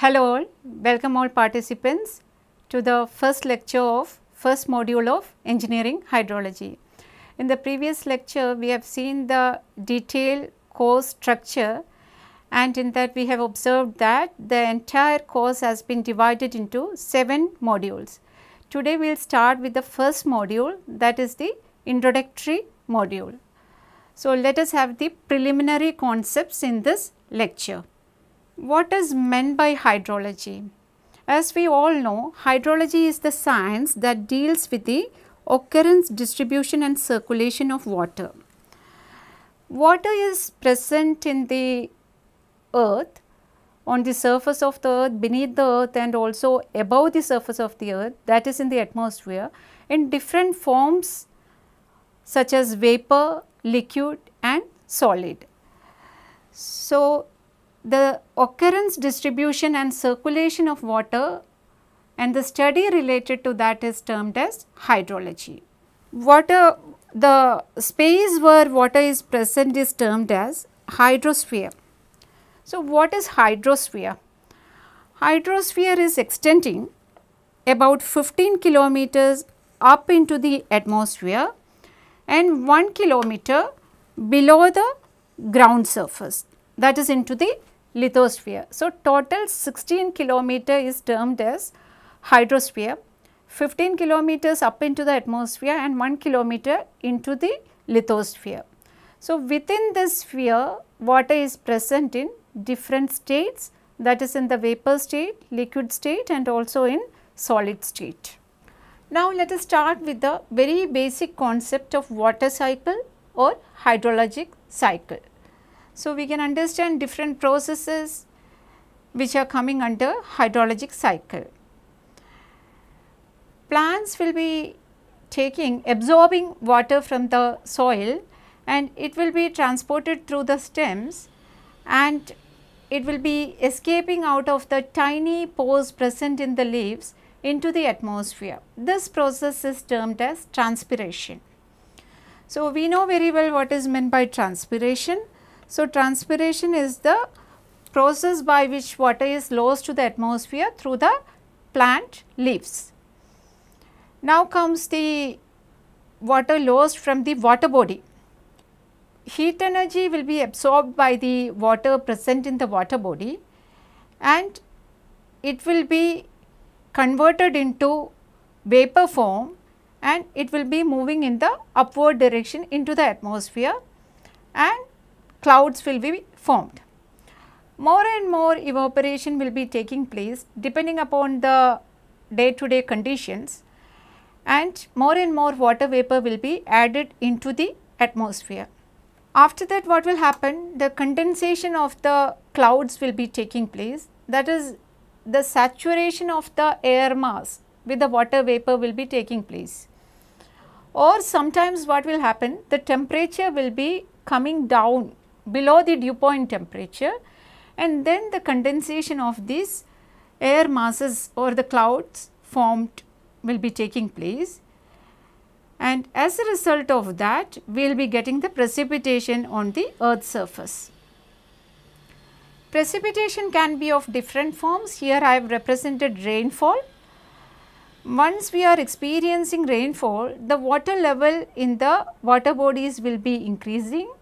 Hello all, welcome all participants to the first lecture of first module of engineering hydrology. In the previous lecture, we have seen the detailed course structure and in that we have observed that the entire course has been divided into 7 modules. Today we will start with the first module that is the introductory module. So, let us have the preliminary concepts in this lecture. What is meant by hydrology? As we all know, hydrology is the science that deals with the occurrence, distribution and circulation of water. Water is present in the earth, on the surface of the earth, beneath the earth and also above the surface of the earth that is in the atmosphere in different forms such as vapor, liquid and solid. So, the occurrence distribution and circulation of water and the study related to that is termed as hydrology. Water, the space where water is present is termed as hydrosphere. So, what is hydrosphere? Hydrosphere is extending about 15 kilometers up into the atmosphere and 1 kilometer below the ground surface that is into the lithosphere. So, total 16 kilometer is termed as hydrosphere, 15 kilometers up into the atmosphere and 1 kilometer into the lithosphere. So, within this sphere water is present in different states that is in the vapor state, liquid state and also in solid state. Now, let us start with the very basic concept of water cycle or hydrologic cycle. So, we can understand different processes which are coming under hydrologic cycle. Plants will be taking absorbing water from the soil and it will be transported through the stems and it will be escaping out of the tiny pores present in the leaves into the atmosphere. This process is termed as transpiration. So, we know very well what is meant by transpiration. So, transpiration is the process by which water is lost to the atmosphere through the plant leaves. Now comes the water lost from the water body. Heat energy will be absorbed by the water present in the water body and it will be converted into vapor form and it will be moving in the upward direction into the atmosphere and clouds will be formed. More and more evaporation will be taking place depending upon the day to day conditions and more and more water vapor will be added into the atmosphere. After that what will happen? The condensation of the clouds will be taking place that is the saturation of the air mass with the water vapor will be taking place. Or sometimes what will happen? The temperature will be coming down below the dew point temperature and then the condensation of these air masses or the clouds formed will be taking place and as a result of that we will be getting the precipitation on the earth surface. Precipitation can be of different forms. Here I have represented rainfall. Once we are experiencing rainfall, the water level in the water bodies will be increasing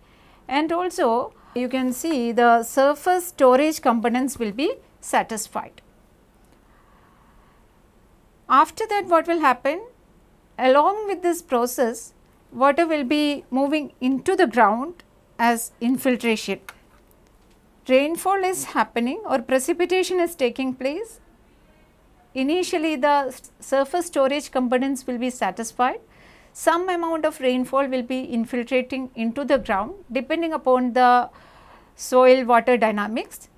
and also you can see the surface storage components will be satisfied. After that what will happen? Along with this process water will be moving into the ground as infiltration. Rainfall is happening or precipitation is taking place. Initially the surface storage components will be satisfied some amount of rainfall will be infiltrating into the ground depending upon the soil water dynamics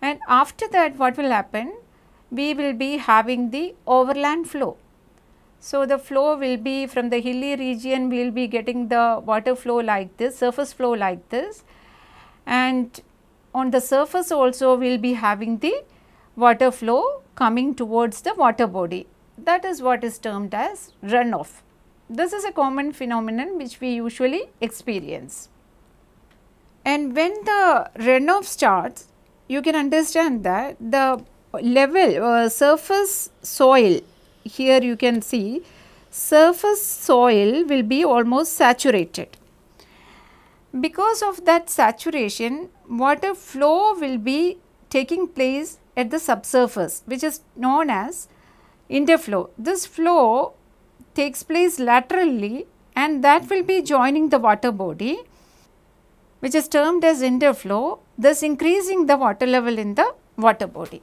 and after that what will happen we will be having the overland flow. So, the flow will be from the hilly region we will be getting the water flow like this surface flow like this and on the surface also we will be having the water flow coming towards the water body that is what is termed as runoff. This is a common phenomenon which we usually experience. And when the runoff starts, you can understand that the level uh, surface soil here you can see surface soil will be almost saturated. Because of that saturation, water flow will be taking place at the subsurface which is known as interflow. This flow takes place laterally and that will be joining the water body which is termed as interflow thus increasing the water level in the water body.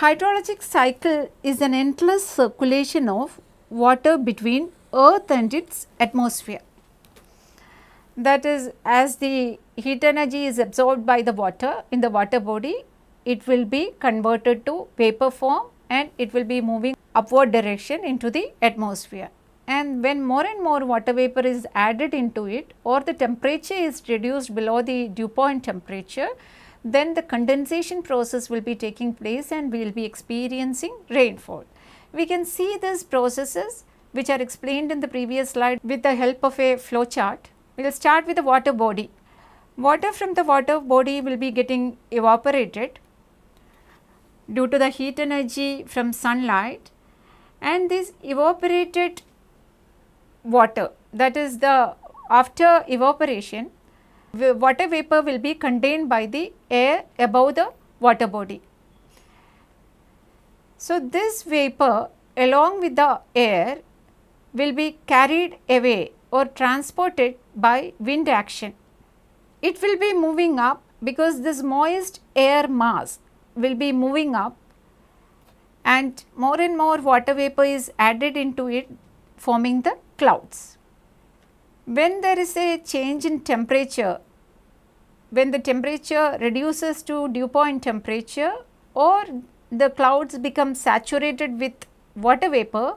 Hydrologic cycle is an endless circulation of water between earth and its atmosphere. That is as the heat energy is absorbed by the water in the water body, it will be converted to vapor form and it will be moving upward direction into the atmosphere. And when more and more water vapor is added into it or the temperature is reduced below the dew point temperature, then the condensation process will be taking place and we will be experiencing rainfall. We can see these processes which are explained in the previous slide with the help of a flow chart. We will start with the water body. Water from the water body will be getting evaporated due to the heat energy from sunlight and this evaporated water that is the after evaporation water vapor will be contained by the air above the water body. So, this vapor along with the air will be carried away or transported by wind action. It will be moving up because this moist air mass will be moving up and more and more water vapor is added into it forming the clouds. When there is a change in temperature, when the temperature reduces to dew point temperature or the clouds become saturated with water vapor,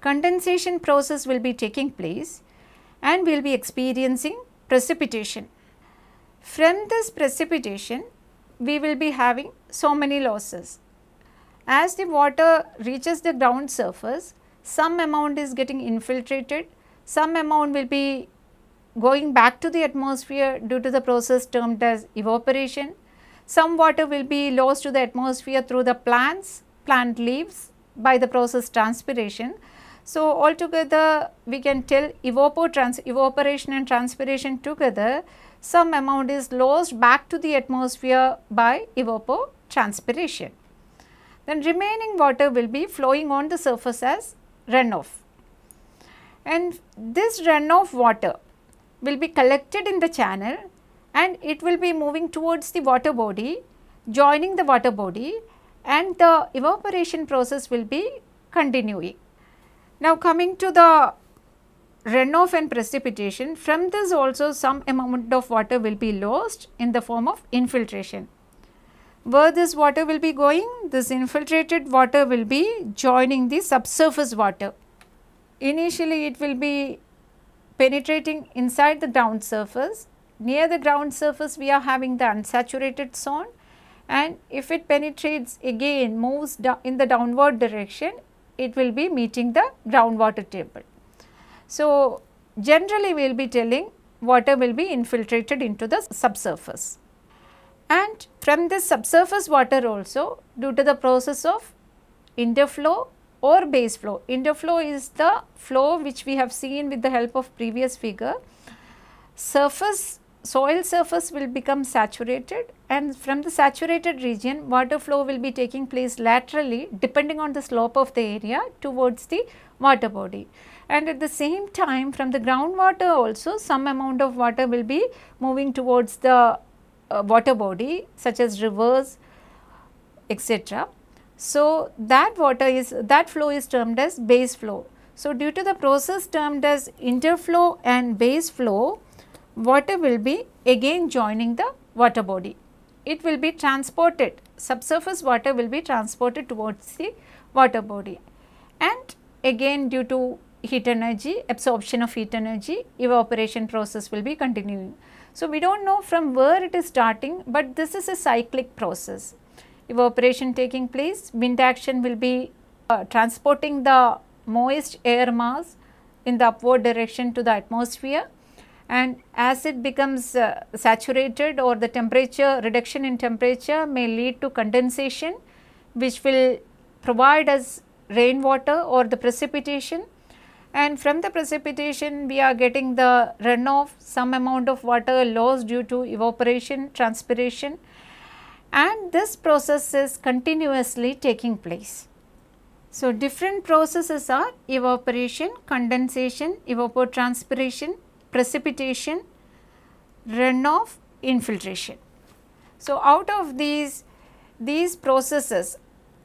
condensation process will be taking place and we will be experiencing precipitation. From this precipitation, we will be having so many losses. As the water reaches the ground surface, some amount is getting infiltrated, some amount will be going back to the atmosphere due to the process termed as evaporation. Some water will be lost to the atmosphere through the plants, plant leaves by the process transpiration. So, altogether we can tell evaporation and transpiration together some amount is lost back to the atmosphere by evaporation transpiration. Then remaining water will be flowing on the surface as runoff. And this runoff water will be collected in the channel and it will be moving towards the water body, joining the water body and the evaporation process will be continuing. Now coming to the runoff and precipitation, from this also some amount of water will be lost in the form of infiltration where this water will be going? This infiltrated water will be joining the subsurface water. Initially, it will be penetrating inside the ground surface. Near the ground surface, we are having the unsaturated zone and if it penetrates again moves in the downward direction, it will be meeting the groundwater table. So, generally we will be telling water will be infiltrated into the subsurface and from this subsurface water also due to the process of interflow or base flow. Interflow is the flow which we have seen with the help of previous figure. Surface soil surface will become saturated and from the saturated region water flow will be taking place laterally depending on the slope of the area towards the water body. And at the same time from the groundwater also some amount of water will be moving towards the uh, water body such as rivers etc. So, that water is that flow is termed as base flow. So, due to the process termed as interflow and base flow, water will be again joining the water body. It will be transported, subsurface water will be transported towards the water body and again due to heat energy, absorption of heat energy, evaporation process will be continuing. So, we do not know from where it is starting, but this is a cyclic process. Evaporation taking place, wind action will be uh, transporting the moist air mass in the upward direction to the atmosphere and as it becomes uh, saturated or the temperature reduction in temperature may lead to condensation which will provide us rainwater or the precipitation and from the precipitation we are getting the runoff, some amount of water loss due to evaporation, transpiration and this process is continuously taking place. So, different processes are evaporation, condensation, evapotranspiration, precipitation, runoff, infiltration. So, out of these, these processes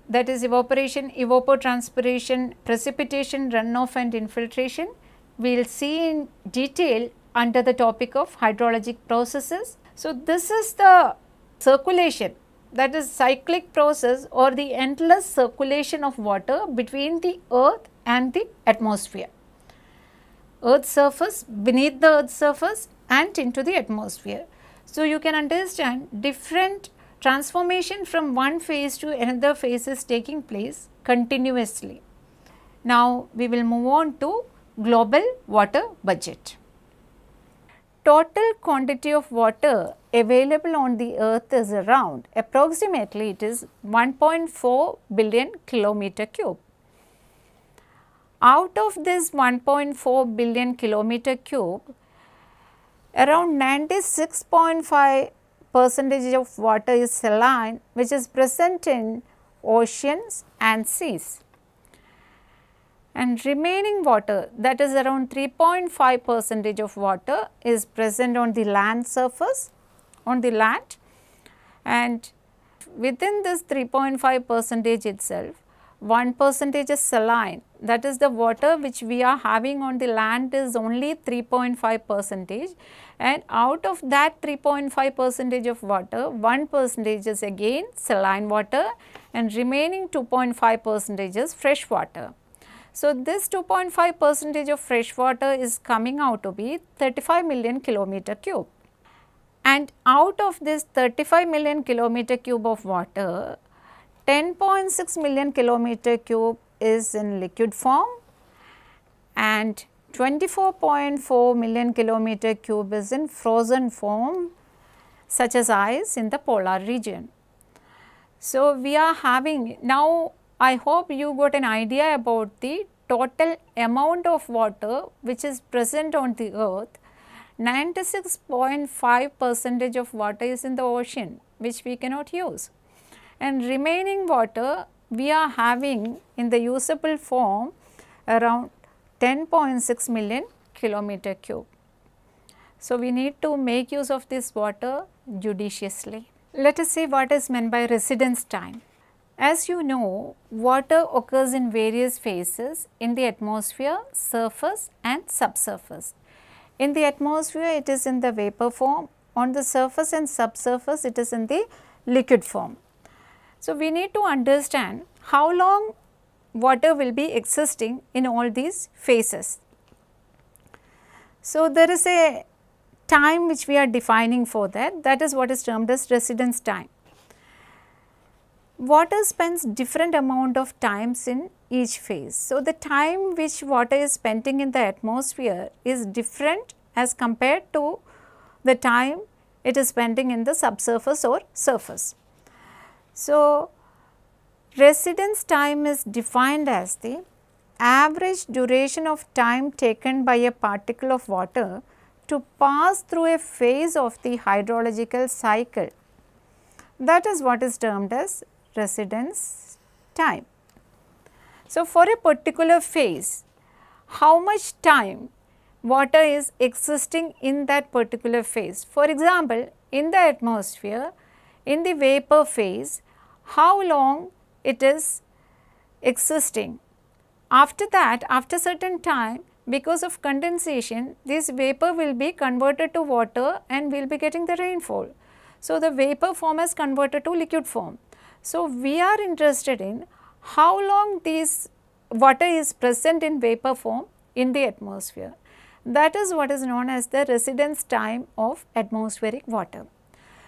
that is evaporation, evapotranspiration, precipitation, runoff and infiltration. We will see in detail under the topic of hydrologic processes. So, this is the circulation that is cyclic process or the endless circulation of water between the earth and the atmosphere. Earth surface, beneath the earth surface and into the atmosphere. So, you can understand different transformation from one phase to another phase is taking place continuously. Now, we will move on to global water budget. Total quantity of water available on the earth is around approximately it is 1.4 billion kilometer cube. Out of this 1.4 billion kilometer cube, around 96.5 percentage of water is saline which is present in oceans and seas. And remaining water that is around 3.5 percentage of water is present on the land surface on the land and within this 3.5 percentage itself 1 percentage is saline that is the water which we are having on the land is only 3.5 percentage and out of that 3.5 percentage of water 1 percentage is again saline water and remaining 2.5 percentage is fresh water. So, this 2.5 percentage of fresh water is coming out to be 35 million kilometer cube and out of this 35 million kilometer cube of water 10.6 million kilometer cube is in liquid form and 24.4 million kilometer cube is in frozen form such as ice in the polar region. So, we are having now I hope you got an idea about the total amount of water which is present on the earth 96.5 percentage of water is in the ocean which we cannot use and remaining water we are having in the usable form around 10.6 million kilometer cube. So, we need to make use of this water judiciously. Let us see what is meant by residence time. As you know, water occurs in various phases in the atmosphere, surface and subsurface. In the atmosphere, it is in the vapor form. On the surface and subsurface, it is in the liquid form. So, we need to understand how long water will be existing in all these phases. So, there is a time which we are defining for that, that is what is termed as residence time. Water spends different amount of times in each phase. So, the time which water is spending in the atmosphere is different as compared to the time it is spending in the subsurface or surface. So, residence time is defined as the average duration of time taken by a particle of water to pass through a phase of the hydrological cycle. That is what is termed as residence time. So, for a particular phase, how much time water is existing in that particular phase. For example, in the atmosphere, in the vapor phase, how long it is existing. After that, after certain time, because of condensation, this vapor will be converted to water and we will be getting the rainfall. So, the vapor form is converted to liquid form. So, we are interested in how long this water is present in vapor form in the atmosphere. That is what is known as the residence time of atmospheric water.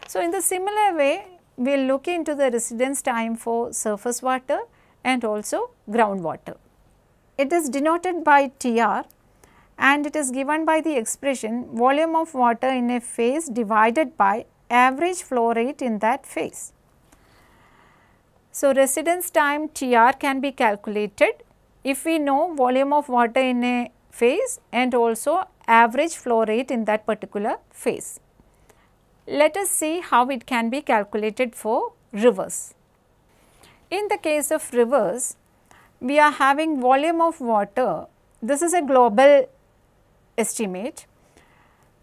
So, in the similar way, we will look into the residence time for surface water and also groundwater. It is denoted by TR and it is given by the expression volume of water in a phase divided by average flow rate in that phase. So, residence time TR can be calculated if we know volume of water in a phase and also average flow rate in that particular phase. Let us see how it can be calculated for rivers. In the case of rivers, we are having volume of water. This is a global estimate.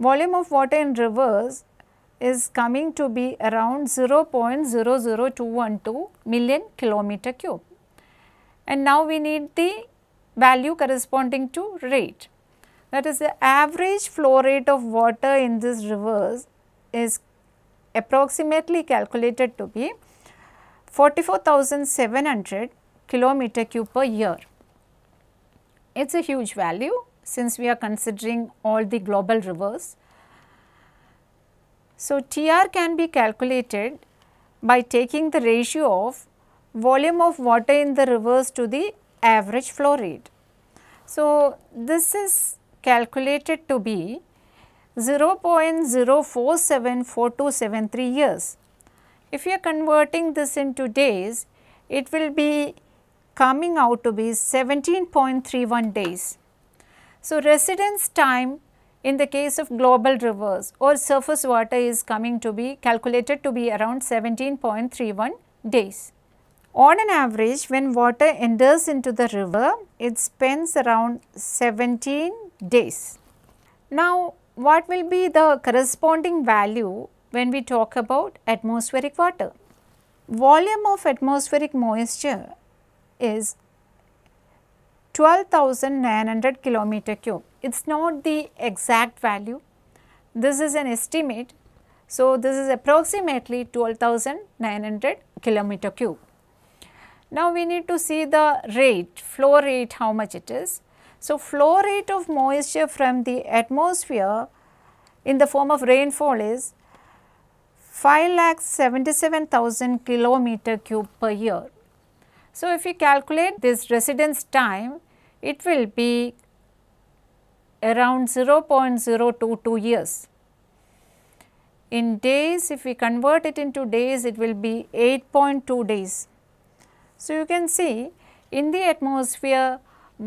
Volume of water in rivers is coming to be around 0.00212 million kilometer cube. And now we need the value corresponding to rate. That is the average flow rate of water in these rivers is approximately calculated to be 44,700 kilometer cube per year. It is a huge value since we are considering all the global rivers. So, TR can be calculated by taking the ratio of volume of water in the rivers to the average flow rate. So, this is calculated to be 0.0474273 years. If you are converting this into days, it will be coming out to be 17.31 days. So, residence time in the case of global rivers or surface water is coming to be calculated to be around 17.31 days. On an average, when water enters into the river, it spends around 17 days. Now, what will be the corresponding value when we talk about atmospheric water? Volume of atmospheric moisture is 12,900 kilometer cube. It is not the exact value. This is an estimate. So, this is approximately 12,900 kilometer cube. Now, we need to see the rate, flow rate how much it is. So, flow rate of moisture from the atmosphere in the form of rainfall is 5,77,000 kilometer cube per year. So, if we calculate this residence time, it will be around 0.022 years. In days, if we convert it into days, it will be 8.2 days. So, you can see in the atmosphere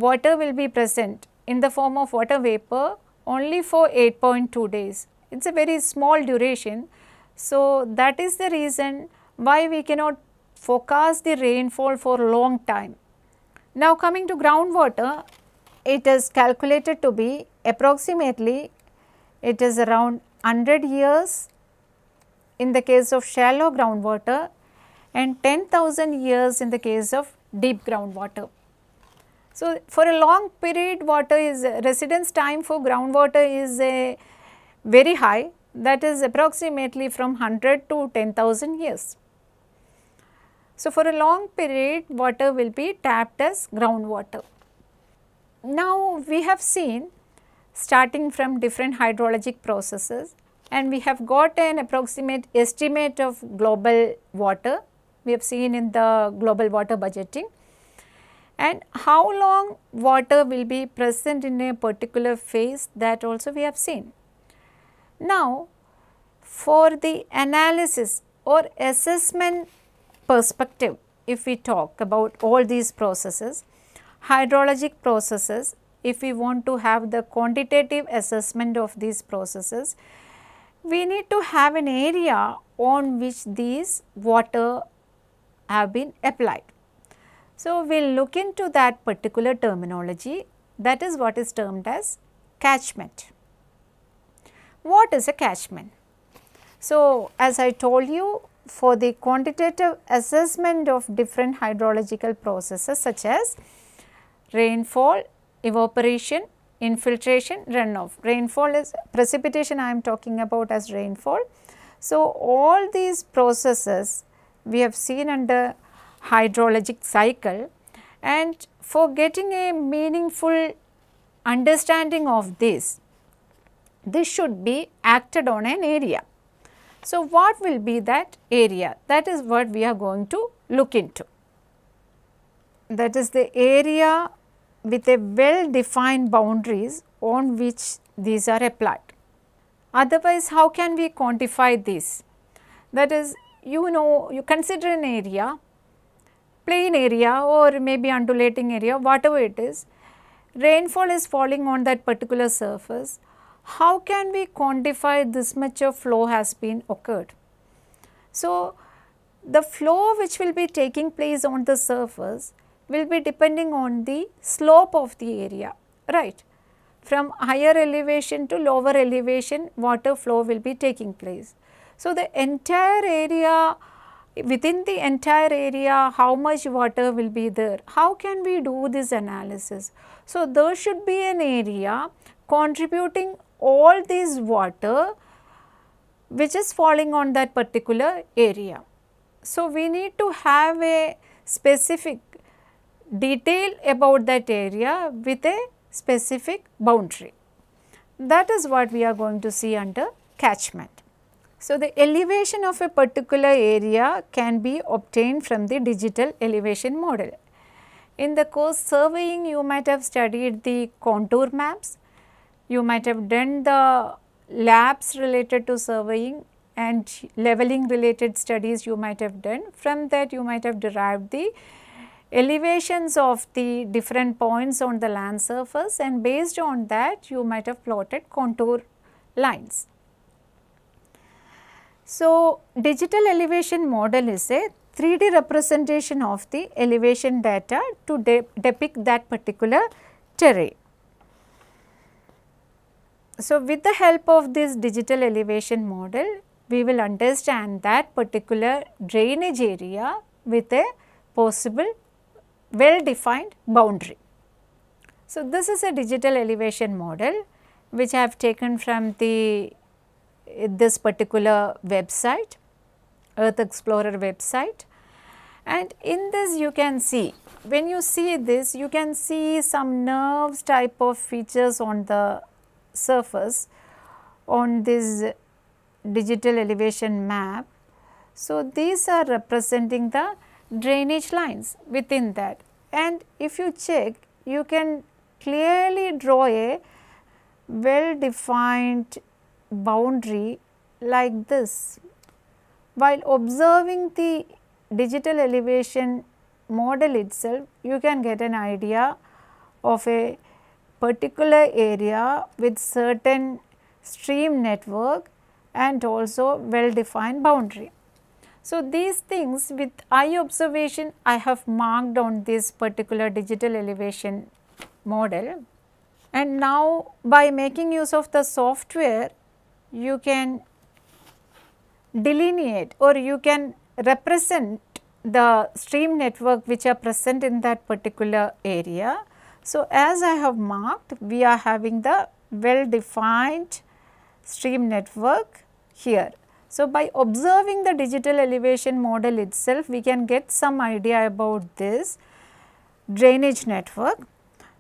water will be present in the form of water vapor only for 8.2 days. It is a very small duration. So, that is the reason why we cannot forecast the rainfall for long time. Now, coming to groundwater, it is calculated to be approximately it is around 100 years in the case of shallow groundwater and 10,000 years in the case of deep groundwater. So, for a long period water is residence time for groundwater is a very high that is approximately from 100 to 10,000 years. So, for a long period water will be tapped as groundwater. Now, we have seen starting from different hydrologic processes and we have got an approximate estimate of global water we have seen in the global water budgeting and how long water will be present in a particular phase that also we have seen. Now, for the analysis or assessment perspective, if we talk about all these processes, hydrologic processes, if we want to have the quantitative assessment of these processes, we need to have an area on which these water have been applied. So, we will look into that particular terminology that is what is termed as catchment. What is a catchment? So, as I told you for the quantitative assessment of different hydrological processes such as rainfall, evaporation, infiltration, runoff. Rainfall is precipitation I am talking about as rainfall. So, all these processes we have seen under hydrologic cycle and for getting a meaningful understanding of this, this should be acted on an area. So, what will be that area? That is what we are going to look into. That is the area with a well defined boundaries on which these are applied. Otherwise, how can we quantify this? That is, you know, you consider an area plain area or maybe undulating area whatever it is, rainfall is falling on that particular surface, how can we quantify this much of flow has been occurred? So, the flow which will be taking place on the surface will be depending on the slope of the area, right. From higher elevation to lower elevation water flow will be taking place. So, the entire area within the entire area how much water will be there, how can we do this analysis. So, there should be an area contributing all this water which is falling on that particular area. So, we need to have a specific detail about that area with a specific boundary. That is what we are going to see under catchment. So, the elevation of a particular area can be obtained from the digital elevation model. In the course surveying you might have studied the contour maps, you might have done the labs related to surveying and leveling related studies you might have done. From that you might have derived the elevations of the different points on the land surface and based on that you might have plotted contour lines. So, digital elevation model is a 3D representation of the elevation data to de depict that particular terrain. So, with the help of this digital elevation model, we will understand that particular drainage area with a possible well defined boundary. So, this is a digital elevation model which I have taken from the this particular website, Earth Explorer website. And in this you can see, when you see this, you can see some nerves type of features on the surface on this digital elevation map. So, these are representing the drainage lines within that. And if you check, you can clearly draw a well defined boundary like this. While observing the digital elevation model itself, you can get an idea of a particular area with certain stream network and also well defined boundary. So, these things with eye observation I have marked on this particular digital elevation model and now by making use of the software you can delineate or you can represent the stream network which are present in that particular area. So, as I have marked we are having the well defined stream network here. So, by observing the digital elevation model itself we can get some idea about this drainage network.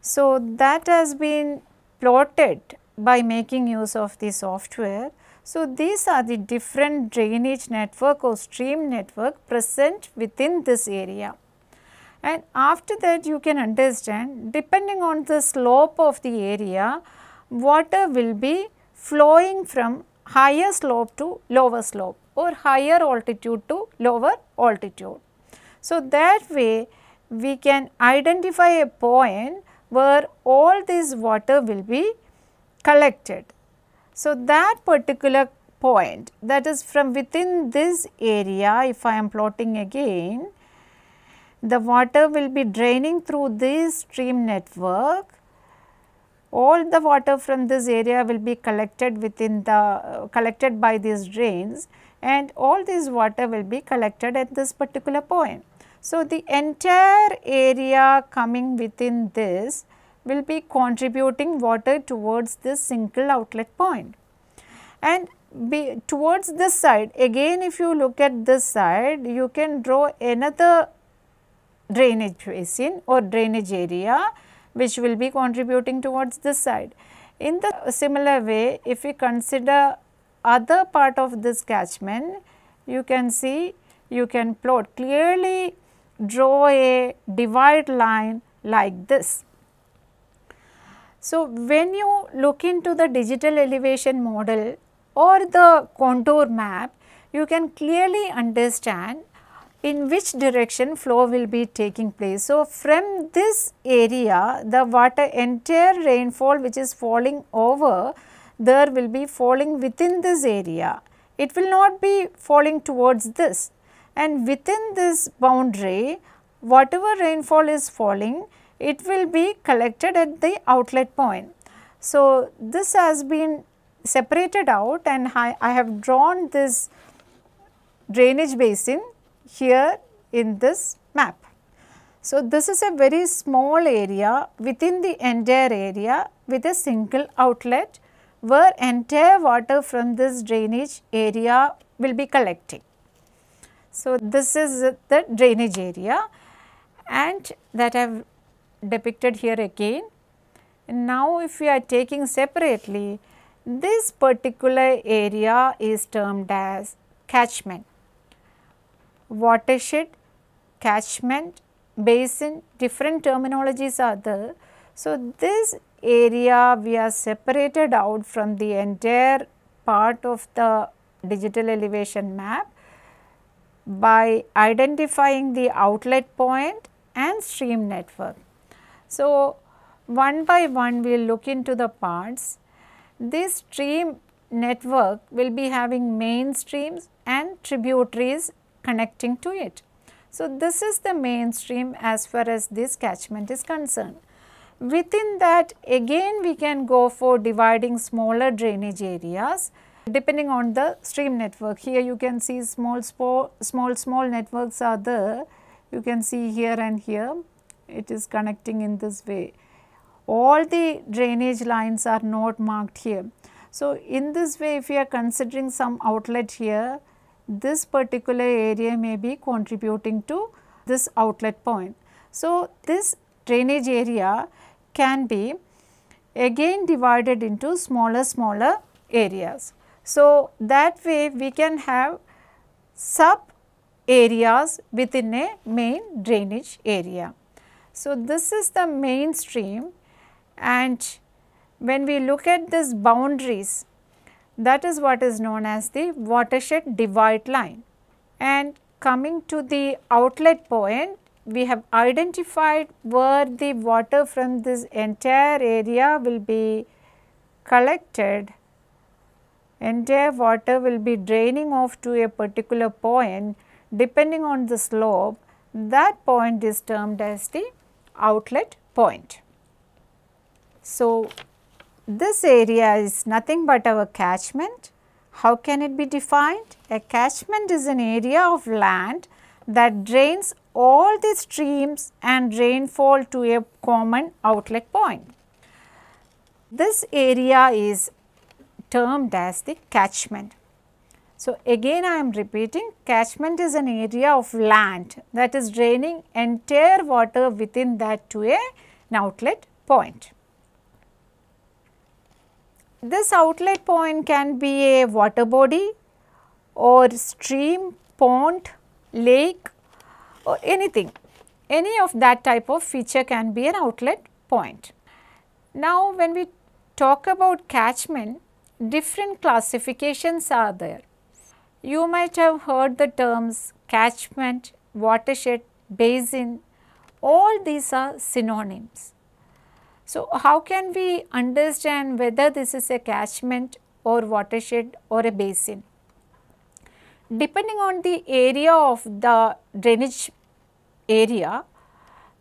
So, that has been plotted by making use of the software. So, these are the different drainage network or stream network present within this area. And after that you can understand depending on the slope of the area, water will be flowing from higher slope to lower slope or higher altitude to lower altitude. So, that way we can identify a point where all this water will be collected. So, that particular point that is from within this area if I am plotting again the water will be draining through this stream network all the water from this area will be collected within the uh, collected by these drains and all this water will be collected at this particular point. So, the entire area coming within this will be contributing water towards this single outlet point. And be towards this side again if you look at this side you can draw another drainage basin or drainage area which will be contributing towards this side. In the similar way if we consider other part of this catchment you can see you can plot clearly draw a divide line like this. So, when you look into the digital elevation model or the contour map, you can clearly understand in which direction flow will be taking place. So, from this area, the water entire rainfall which is falling over, there will be falling within this area. It will not be falling towards this and within this boundary, whatever rainfall is falling, it will be collected at the outlet point. So, this has been separated out and I, I have drawn this drainage basin here in this map. So, this is a very small area within the entire area with a single outlet where entire water from this drainage area will be collecting. So, this is the drainage area and that I have depicted here again. Now, if we are taking separately, this particular area is termed as catchment, watershed, catchment, basin, different terminologies are there. So, this area we are separated out from the entire part of the digital elevation map by identifying the outlet point and stream network. So, one by one we will look into the parts. This stream network will be having main streams and tributaries connecting to it. So, this is the main stream as far as this catchment is concerned. Within that again we can go for dividing smaller drainage areas depending on the stream network. Here you can see small, small, small networks are there, you can see here and here it is connecting in this way. All the drainage lines are not marked here. So, in this way if we are considering some outlet here, this particular area may be contributing to this outlet point. So, this drainage area can be again divided into smaller smaller areas. So, that way we can have sub areas within a main drainage area. So, this is the mainstream and when we look at these boundaries that is what is known as the watershed divide line. And coming to the outlet point we have identified where the water from this entire area will be collected entire water will be draining off to a particular point depending on the slope that point is termed as the outlet point. So, this area is nothing but our catchment. How can it be defined? A catchment is an area of land that drains all the streams and rainfall to a common outlet point. This area is termed as the catchment. So, again I am repeating catchment is an area of land that is draining entire water within that to a, an outlet point. This outlet point can be a water body or stream, pond, lake or anything. Any of that type of feature can be an outlet point. Now, when we talk about catchment, different classifications are there. You might have heard the terms catchment, watershed, basin, all these are synonyms. So, how can we understand whether this is a catchment or watershed or a basin? Depending on the area of the drainage area,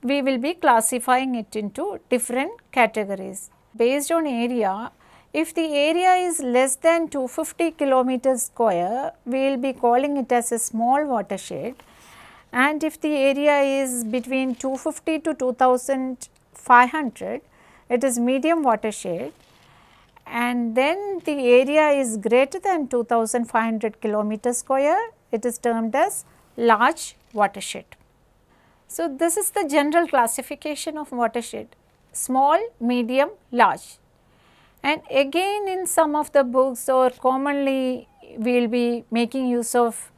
we will be classifying it into different categories. Based on area, if the area is less than 250 kilometers square, we will be calling it as a small watershed and if the area is between 250 to 2500, it is medium watershed and then the area is greater than 2500 km square, it is termed as large watershed. So, this is the general classification of watershed small, medium, large. And again in some of the books or commonly we will be making use of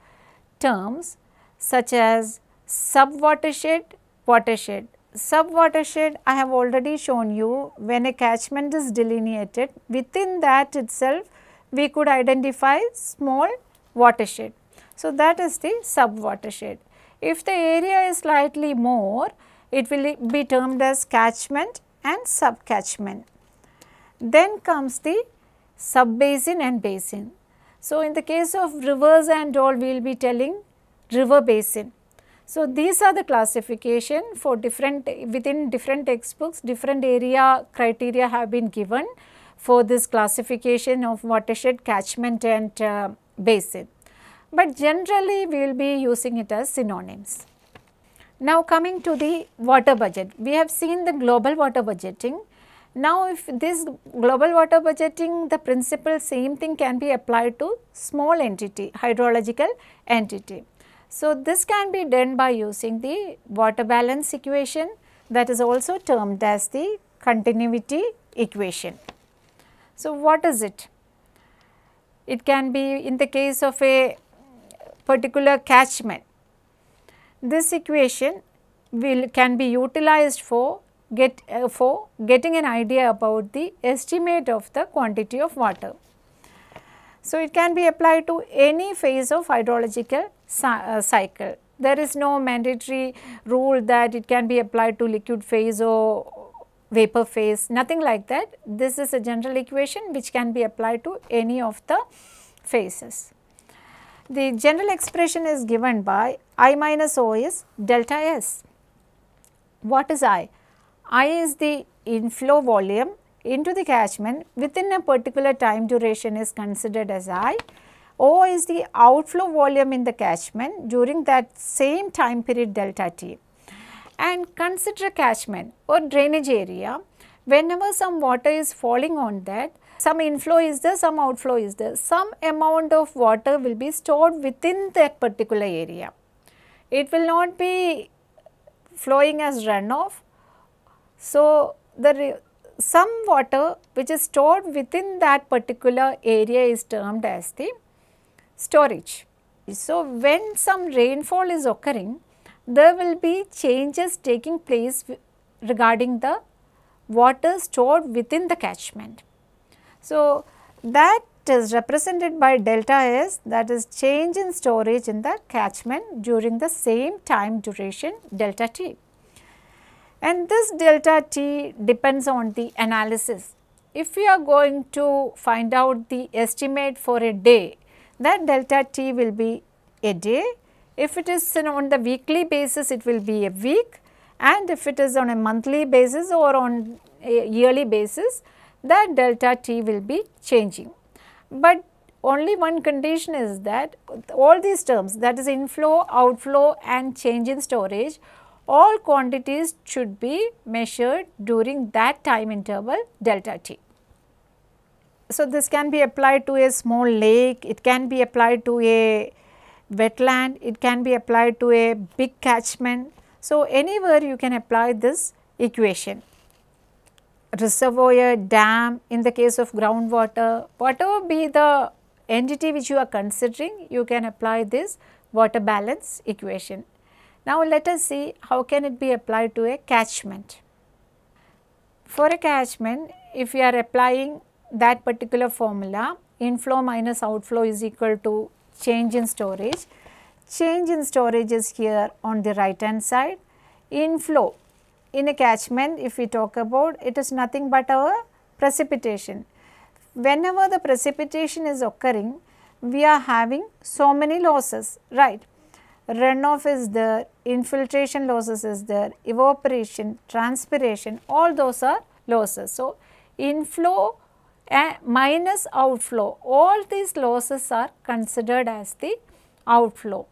terms such as sub-watershed, watershed. Sub-watershed I have already shown you when a catchment is delineated within that itself we could identify small watershed. So, that is the sub-watershed. If the area is slightly more it will be termed as catchment and sub-catchment. Then comes the sub-basin and basin. So, in the case of rivers and all we will be telling river basin. So, these are the classification for different within different textbooks different area criteria have been given for this classification of watershed catchment and uh, basin, but generally we will be using it as synonyms. Now, coming to the water budget, we have seen the global water budgeting now, if this global water budgeting, the principle same thing can be applied to small entity, hydrological entity. So, this can be done by using the water balance equation that is also termed as the continuity equation. So, what is it? It can be in the case of a particular catchment. This equation will can be utilized for get uh, for getting an idea about the estimate of the quantity of water. So, it can be applied to any phase of hydrological uh, cycle. There is no mandatory rule that it can be applied to liquid phase or vapor phase, nothing like that. This is a general equation which can be applied to any of the phases. The general expression is given by I minus O is delta S. What is I? I is the inflow volume into the catchment within a particular time duration is considered as I. O is the outflow volume in the catchment during that same time period delta T. And consider catchment or drainage area. Whenever some water is falling on that, some inflow is there, some outflow is there. Some amount of water will be stored within that particular area. It will not be flowing as runoff, so, the some water which is stored within that particular area is termed as the storage. So, when some rainfall is occurring, there will be changes taking place regarding the water stored within the catchment. So, that is represented by delta S that is change in storage in the catchment during the same time duration delta T. And this delta t depends on the analysis. If we are going to find out the estimate for a day, that delta t will be a day. If it is you know, on the weekly basis, it will be a week and if it is on a monthly basis or on a yearly basis, that delta t will be changing. But only one condition is that all these terms that is inflow, outflow and change in storage all quantities should be measured during that time interval delta t. So, this can be applied to a small lake, it can be applied to a wetland, it can be applied to a big catchment. So, anywhere you can apply this equation reservoir, dam, in the case of groundwater, whatever be the entity which you are considering, you can apply this water balance equation. Now let us see how can it be applied to a catchment. For a catchment, if we are applying that particular formula, inflow minus outflow is equal to change in storage. Change in storage is here on the right hand side. Inflow in a catchment, if we talk about, it is nothing but our precipitation. Whenever the precipitation is occurring, we are having so many losses, right runoff is there, infiltration losses is there, evaporation, transpiration, all those are losses. So, inflow uh, minus outflow, all these losses are considered as the outflow.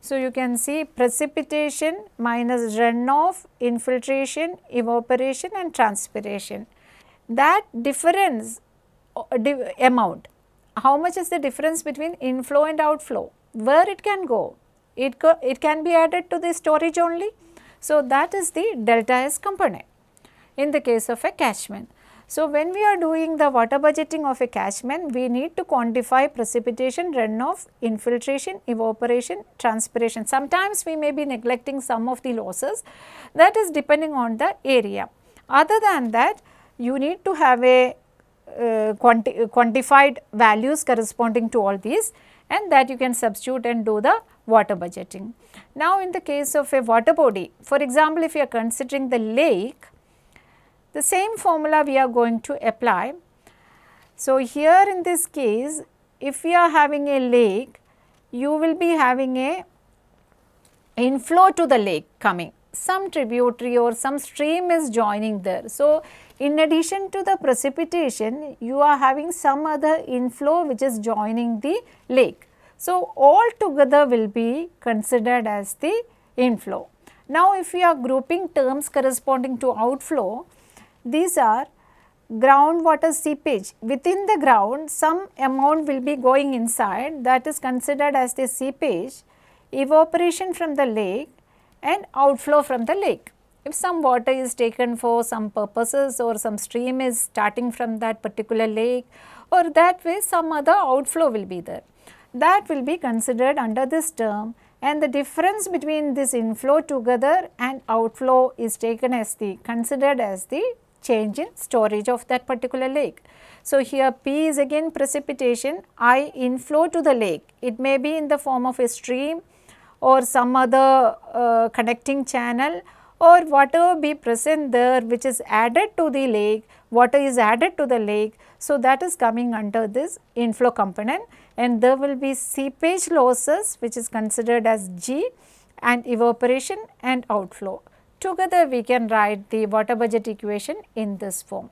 So, you can see precipitation minus runoff, infiltration, evaporation and transpiration. That difference uh, amount, how much is the difference between inflow and outflow, where it can go, it, it can be added to the storage only. So, that is the delta S component in the case of a catchment. So, when we are doing the water budgeting of a catchment, we need to quantify precipitation, runoff, infiltration, evaporation, transpiration. Sometimes we may be neglecting some of the losses that is depending on the area. Other than that, you need to have a uh, quanti quantified values corresponding to all these and that you can substitute and do the water budgeting. Now, in the case of a water body, for example, if you are considering the lake, the same formula we are going to apply. So, here in this case, if we are having a lake, you will be having a inflow to the lake coming some tributary or some stream is joining there. So, in addition to the precipitation, you are having some other inflow which is joining the lake. So, all together will be considered as the inflow. Now, if we are grouping terms corresponding to outflow, these are groundwater seepage. Within the ground, some amount will be going inside that is considered as the seepage, evaporation from the lake and outflow from the lake. If some water is taken for some purposes or some stream is starting from that particular lake or that way some other outflow will be there that will be considered under this term and the difference between this inflow together and outflow is taken as the considered as the change in storage of that particular lake. So, here P is again precipitation, I inflow to the lake. It may be in the form of a stream or some other uh, connecting channel or water be present there which is added to the lake, water is added to the lake. So, that is coming under this inflow component and there will be seepage losses which is considered as G and evaporation and outflow. Together we can write the water budget equation in this form.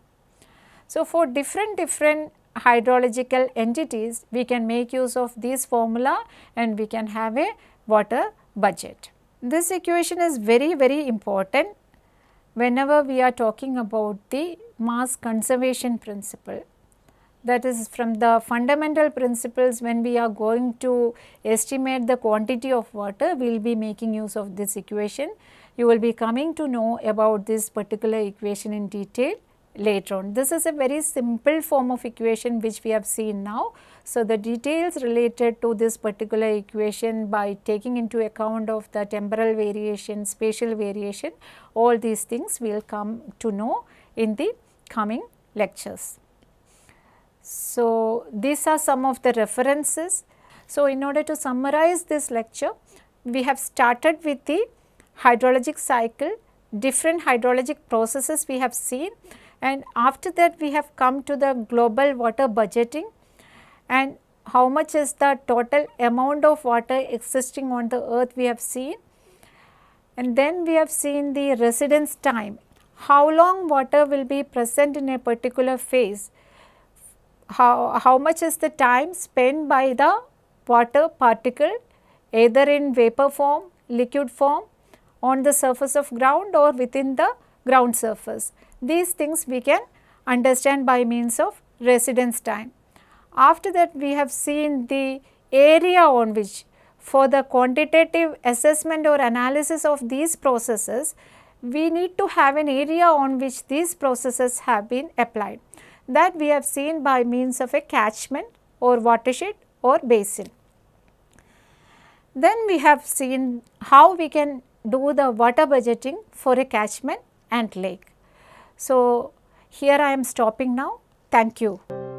So, for different different hydrological entities we can make use of this formula and we can have a water budget. This equation is very very important whenever we are talking about the mass conservation principle that is from the fundamental principles when we are going to estimate the quantity of water, we will be making use of this equation. You will be coming to know about this particular equation in detail later on. This is a very simple form of equation which we have seen now. So, the details related to this particular equation by taking into account of the temporal variation, spatial variation, all these things we will come to know in the coming lectures. So, these are some of the references. So, in order to summarize this lecture, we have started with the hydrologic cycle, different hydrologic processes we have seen and after that we have come to the global water budgeting and how much is the total amount of water existing on the earth we have seen. And then we have seen the residence time, how long water will be present in a particular phase how, how much is the time spent by the water particle either in vapor form, liquid form on the surface of ground or within the ground surface. These things we can understand by means of residence time. After that we have seen the area on which for the quantitative assessment or analysis of these processes, we need to have an area on which these processes have been applied that we have seen by means of a catchment or watershed or basin. Then we have seen how we can do the water budgeting for a catchment and lake. So, here I am stopping now. Thank you.